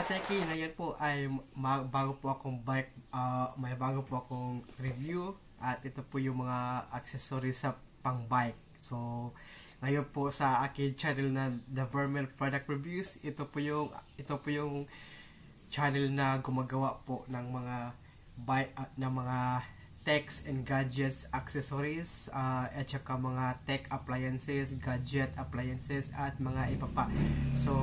Kateki, ngayon po ay ma- bago po akong bike, uh, may bago po akong review at ito po yung mga accessories sa pang bike. So, ngayon po sa akin channel na The Vermel Product Reviews, ito po yung ito po yung channel na gumagawa po ng mga bike at uh, ng mga techs and gadgets accessories uh, at saka mga tech appliances, gadget appliances at mga iba pa. So,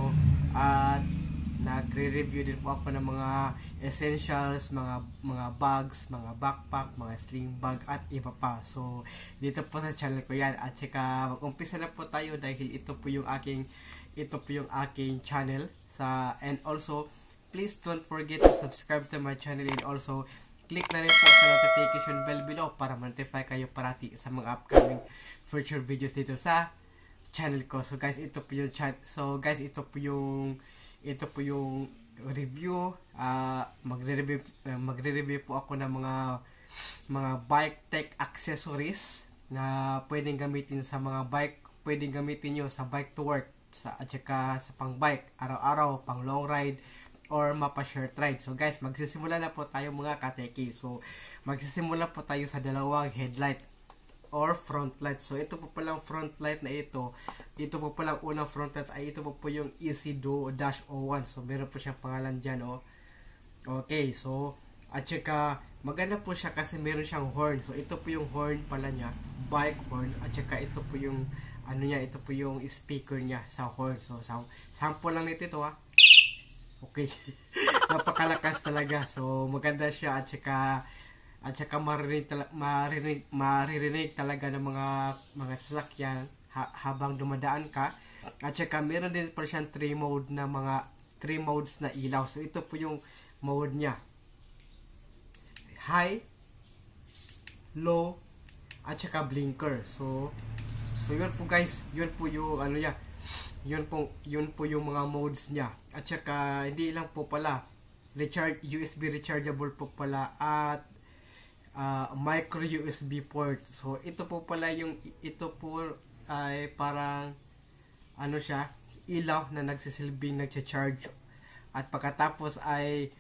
at uh, nagre-review din po ako ng mga essentials, mga mga bags, mga backpack, mga sling bag at iba pa. So dito po sa channel ko 'yan at saka mag-umpisa na po tayo dahil ito po yung aking ito po yung aking channel sa and also please don't forget to subscribe to my channel and also click na rin po sa notification bell below para notify kayo parati sa mga upcoming future videos dito sa channel ko. So guys, ito po yung chat. So guys, ito po yung ito po yung review. Uh, magre-review eh, magre-review po ako ng mga mga bike tech accessories na pwedeng gamitin sa mga bike, pwedeng gamitin nyo sa bike to work sa at saka sa pang bike araw-araw, pang long ride or mapa short ride. So guys, magsisimula na po tayo mga kateki. So magsisimula po tayo sa dalawang headlight or front light. So ito po palang front light na ito ito po pala palang unang end ay ito po po yung EC2-01. So, meron po siyang pangalan dyan, oh. Okay, so, at saka, maganda po siya kasi meron siyang horn. So, ito po yung horn pala niya, bike horn. At saka, ito po yung, ano niya, ito po yung speaker niya sa horn. So, sa, sample lang nito ito, ha. Ah. Okay. Napakalakas talaga. So, maganda siya at saka, at saka maririnig, maririnig, maririnig talaga ng mga, mga sasakyan ha- habang dumadaan ka. At saka meron din pa siyang 3 mode na mga 3 modes na ilaw. So ito po yung mode niya. High, low, at saka blinker. So so yun po guys, yun po yung ano niya. Yun po, yun po yung mga modes niya. At saka hindi lang po pala recharge USB rechargeable po pala at uh, micro USB port. So ito po pala yung ito po ay parang ano siya, ilaw na nagsisilbing nagcha-charge at pagkatapos ay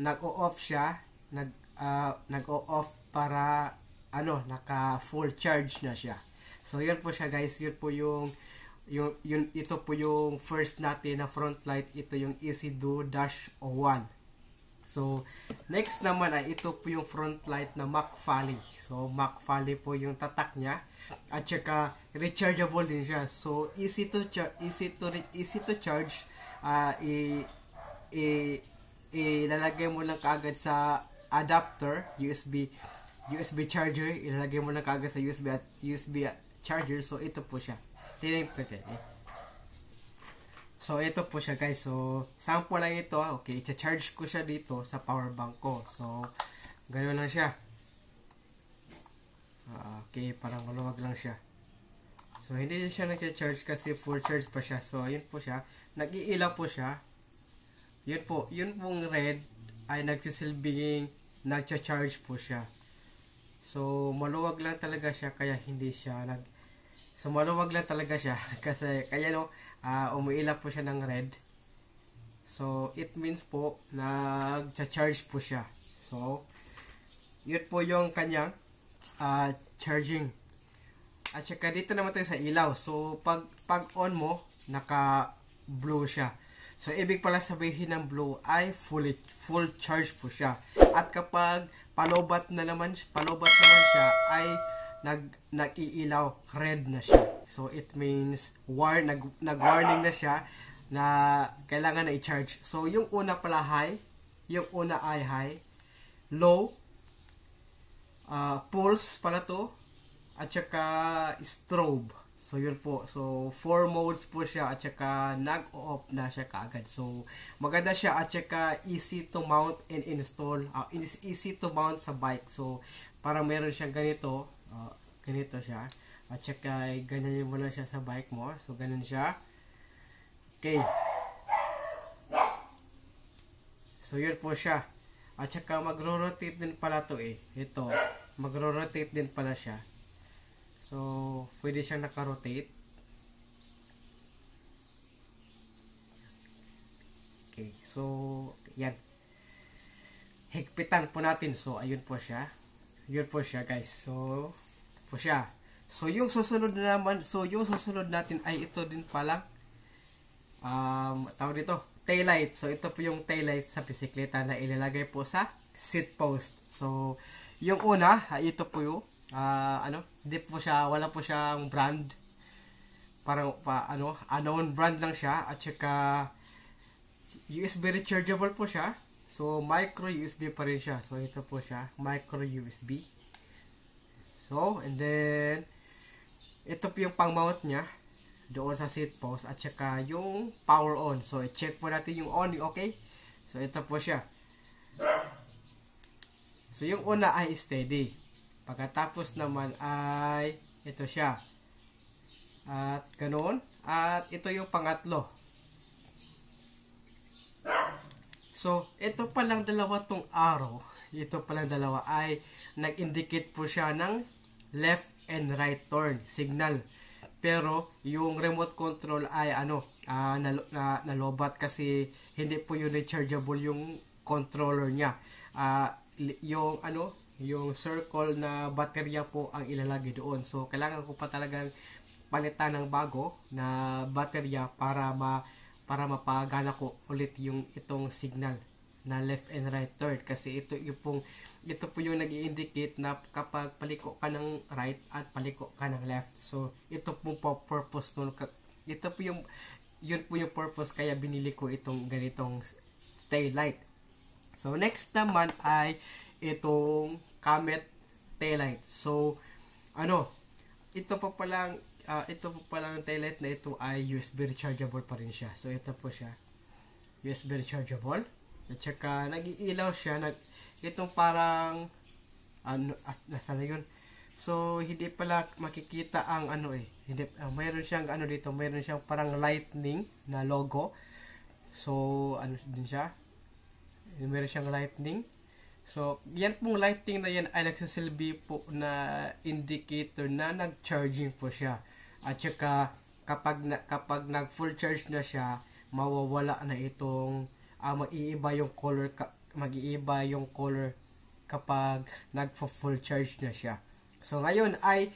nag-o-off siya, nag uh, nag-o-off para ano, naka full charge na siya. So yun po siya guys, yun po yung yung, yun, ito po yung first natin na front light, ito yung EC2-01. So, next naman ay ito po yung front light na Mac So, Mac po yung tatak niya. At saka, rechargeable din siya. So, easy to, easy to, easy to charge. Uh, i, i, ilalagay mo lang kaagad sa adapter, USB, USB charger. Ilalagay mo lang kaagad sa USB at USB charger. So, ito po siya. Tingnan ko kayo. So, ito po siya guys. So, sample lang ito. Ah. Okay, i-charge ko siya dito sa power bank ko. So, ganoon lang siya. Ah, okay, parang maluwag lang siya. So, hindi siya nag-charge kasi full charge pa siya. So, yun po siya. Nag-iila po siya. Yun po. Yun pong red ay nagsisilbing nag-charge po siya. So, maluwag lang talaga siya kaya hindi siya nag So maluwag lang talaga siya kasi kaya no uh, umuila po siya ng red. So it means po nagcha-charge po siya. So yun po yung kanyang uh, ah, charging. At saka dito naman tayo sa ilaw. So pag pag on mo naka blue siya. So ibig pala sabihin ng blue ay fully full charge po siya. At kapag palobat na naman palobat naman siya ay nag nakiilaw red na siya. So it means war nag nagwarning na siya na kailangan na i-charge. So yung una pala high, yung una ay high, low, uh, pulse pala to, at saka strobe. So yun po. So four modes po siya at saka nag-off na siya kaagad. So maganda siya at saka easy to mount and install. Uh, easy to mount sa bike. So para meron siyang ganito, Uh, ganito siya. At saka eh, ganyan mo na siya sa bike mo. So, ganun siya. Okay. So, yun po siya. At saka magro-rotate din pala to eh. Ito. Magro-rotate din pala siya. So, pwede siyang naka-rotate. Okay. So, yan. Higpitan po natin. So, ayun po siya yun po siya guys. So, po siya. So, yung susunod na naman, so yung susunod natin ay ito din pala. Um, tawag dito, taillight. So, ito po yung taillight sa bisikleta na ilalagay po sa seat post. So, yung una, ah, ito po yung, uh, ano, hindi po siya, wala po siyang brand. Parang, pa, ano, unknown brand lang siya. At saka, USB rechargeable po siya. So, micro USB pa rin siya. So, ito po siya. Micro USB. So, and then, ito po yung pang-mount niya doon sa seat post at saka yung power on. So, i-check po natin yung on, okay? So, ito po siya. So, yung una ay steady. Pagkatapos naman ay ito siya. At ganoon. At ito yung pangatlo. So, ito palang dalawa tong arrow, ito palang dalawa ay nag-indicate po siya ng left and right turn signal. Pero, yung remote control ay ano, uh, ah, nal na nalobat kasi hindi po yun rechargeable yung controller niya. Uh, yung ano, yung circle na baterya po ang ilalagay doon. So, kailangan ko pa talagang palitan ng bago na baterya para ma para mapagana ko ulit yung itong signal na left and right turn kasi ito yung pong, ito po yung nag-indicate na kapag paliko ka ng right at paliko ka ng left so ito po po purpose nun ito po yung yun po yung purpose kaya binili ko itong ganitong tail light so next naman ay itong Comet tail light so ano ito pa palang uh, ito pa lang ng taillight na ito ay USB rechargeable pa rin siya. So ito po siya. USB rechargeable. At saka nag-iilaw siya. Nag, itong parang ano, as, nasa na yun? So hindi pala makikita ang ano eh. Hindi, uh, mayroon siyang ano dito. Mayroon siyang parang lightning na logo. So ano din siya. Mayroon siyang lightning. So, yan pong lightning na yan ay nagsasilbi po na indicator na nag-charging po siya. At saka kapag na, kapag nag full charge na siya, mawawala na itong uh, mag-iiba yung color mag-iiba yung color kapag nag full charge na siya. So ngayon ay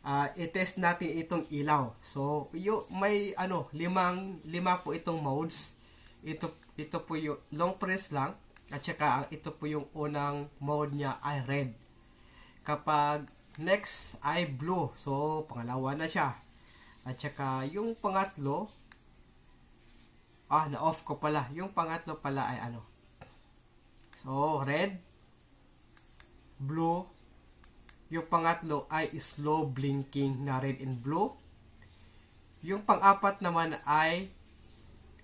uh, i-test natin itong ilaw. So yo may ano limang lima po itong modes. Ito ito po yung long press lang at saka ito po yung unang mode niya ay red. Kapag next ay blue. So pangalawa na siya. At saka, yung pangatlo, ah, na-off ko pala. Yung pangatlo pala ay ano. So, red, blue, yung pangatlo ay slow blinking na red and blue. Yung pang-apat naman ay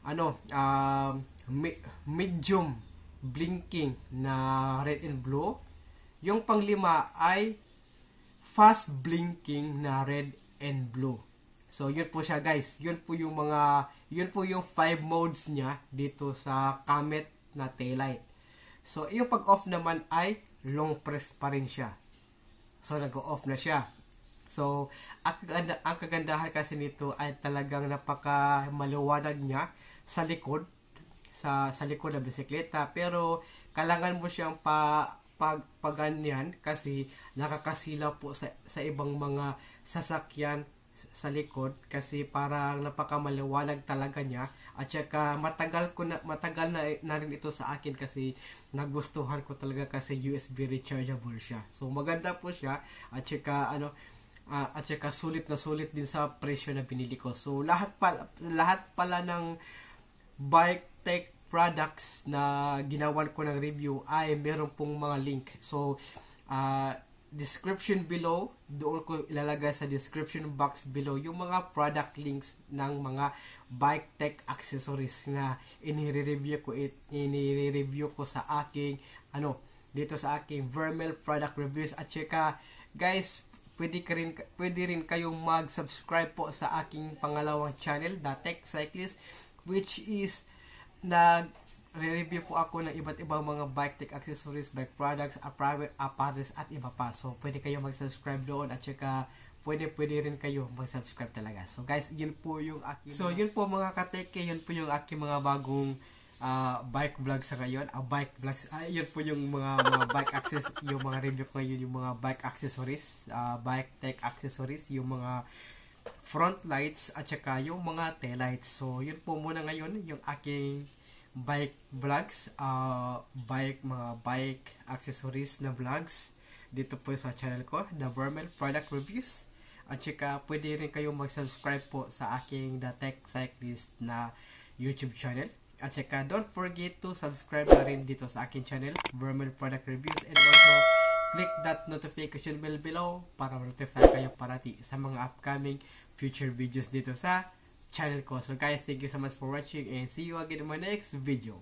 ano, uh, medium blinking na red and blue. Yung panglima ay fast blinking na red and blue. So, yun po siya guys. Yun po yung mga, yun po yung 5 modes niya dito sa Comet na taillight. So, yung pag-off naman ay long press pa rin siya. So, nag-off na siya. So, ang, kaganda, ang kagandahan kasi nito ay talagang napaka maluwanag niya sa likod sa sa likod ng bisikleta pero kailangan mo siyang pa pag paganyan kasi nakakasila po sa, sa ibang mga sasakyan sa likod kasi parang napakamaliwanag talaga niya at saka matagal ko na matagal na, na rin ito sa akin kasi nagustuhan ko talaga kasi USB rechargeable siya. So maganda po siya at saka ano uh, at saka sulit na sulit din sa presyo na binili ko. So lahat pala lahat pala ng bike tech products na ginawan ko ng review ay meron pong mga link. So uh, description below, doon ko ilalagay sa description box below yung mga product links ng mga bike tech accessories na inire-review ko it inire-review ko sa aking ano dito sa aking Vermel product reviews at saka guys pwede, ka rin, pwede rin kayong mag-subscribe po sa aking pangalawang channel, The Tech Cyclist, which is nag re-review po ako ng iba't ibang mga bike tech accessories, bike products, a private apparels at iba pa. So, pwede kayo mag-subscribe doon at saka pwede pwede rin kayo mag-subscribe talaga. So, guys, yun po yung aking... So, yun po mga kateke, yun po yung aking mga bagong uh, bike vlog sa ngayon. Uh, bike vlogs, uh, yun po yung mga, mga bike access, yung mga review ko ngayon, yung mga bike accessories, uh, bike tech accessories, yung mga front lights at saka yung mga tail lights. So, yun po muna ngayon yung aking bike vlogs, uh, bike, mga bike accessories na vlogs dito po sa channel ko, The Vermel Product Reviews. At saka pwede rin kayong mag-subscribe po sa aking The Tech Cyclist na YouTube channel. At saka don't forget to subscribe na rin dito sa aking channel, Vermel Product Reviews. And also, click that notification bell below para notify kayo parati sa mga upcoming future videos dito sa channel ko. So guys, thank you so much for watching and see you again in my next video.